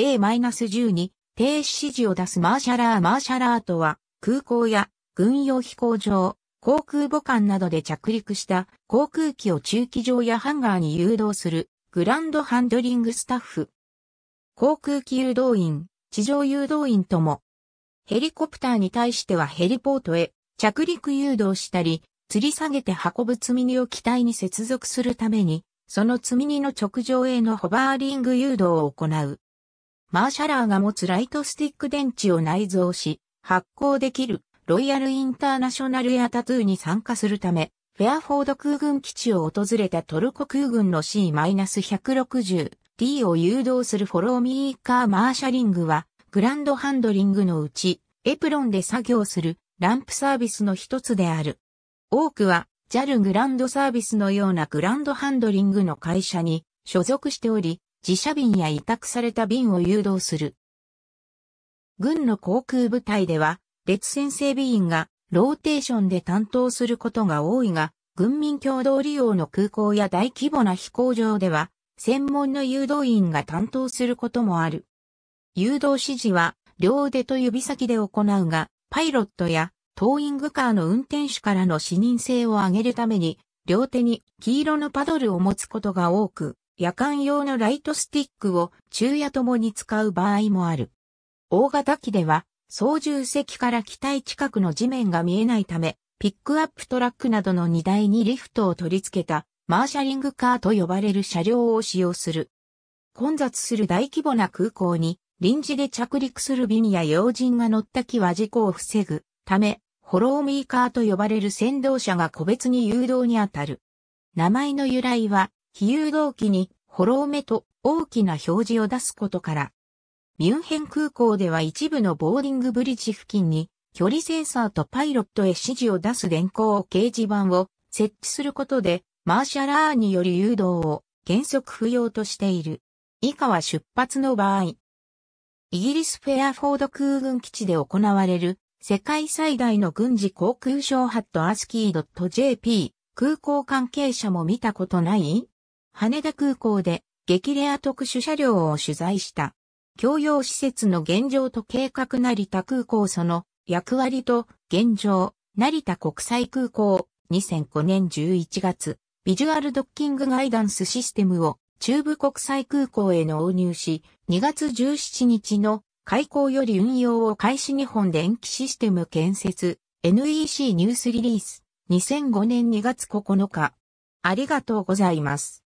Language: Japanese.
A-12 停止指示を出すマーシャラーマーシャラーとは空港や軍用飛行場、航空母艦などで着陸した航空機を駐機場やハンガーに誘導するグランドハンドリングスタッフ。航空機誘導員、地上誘導員とも。ヘリコプターに対してはヘリポートへ着陸誘導したり、吊り下げて運ぶ積み荷を機体に接続するために、その積み荷の直上へのホバーリング誘導を行う。マーシャラーが持つライトスティック電池を内蔵し、発行できるロイヤルインターナショナルエアタトゥーに参加するため、フェアフォード空軍基地を訪れたトルコ空軍の C-160D を誘導するフォローミーカーマーシャリングは、グランドハンドリングのうち、エプロンで作業するランプサービスの一つである。多くは JAL グランドサービスのようなグランドハンドリングの会社に所属しており、自社便や委託された便を誘導する。軍の航空部隊では、列戦整備員がローテーションで担当することが多いが、軍民共同利用の空港や大規模な飛行場では、専門の誘導員が担当することもある。誘導指示は、両腕と指先で行うが、パイロットやトーイングカーの運転手からの視認性を上げるために、両手に黄色のパドルを持つことが多く、夜間用のライトスティックを昼夜ともに使う場合もある。大型機では、操縦席から機体近くの地面が見えないため、ピックアップトラックなどの荷台にリフトを取り付けたマーシャリングカーと呼ばれる車両を使用する。混雑する大規模な空港に臨時で着陸する便や要人が乗った機は事故を防ぐため、ホローミーカーと呼ばれる先導車が個別に誘導に当たる。名前の由来は非誘導機に、ホロー目と大きな表示を出すことから、ミュンヘン空港では一部のボーディングブリッジ付近に、距離センサーとパイロットへ指示を出す電光掲示板を設置することで、マーシャラーによる誘導を原則不要としている。以下は出発の場合。イギリスフェアフォード空軍基地で行われる世界最大の軍事航空ショーハットアスキー .jp 空港関係者も見たことない羽田空港で激レア特殊車両を取材した。共用施設の現状と計画成田空港その役割と現状、成田国際空港2005年11月、ビジュアルドッキングガイダンスシステムを中部国際空港への導入し、2月17日の開港より運用を開始日本電気システム建設 NEC ニュースリリース2005年2月9日。ありがとうございます。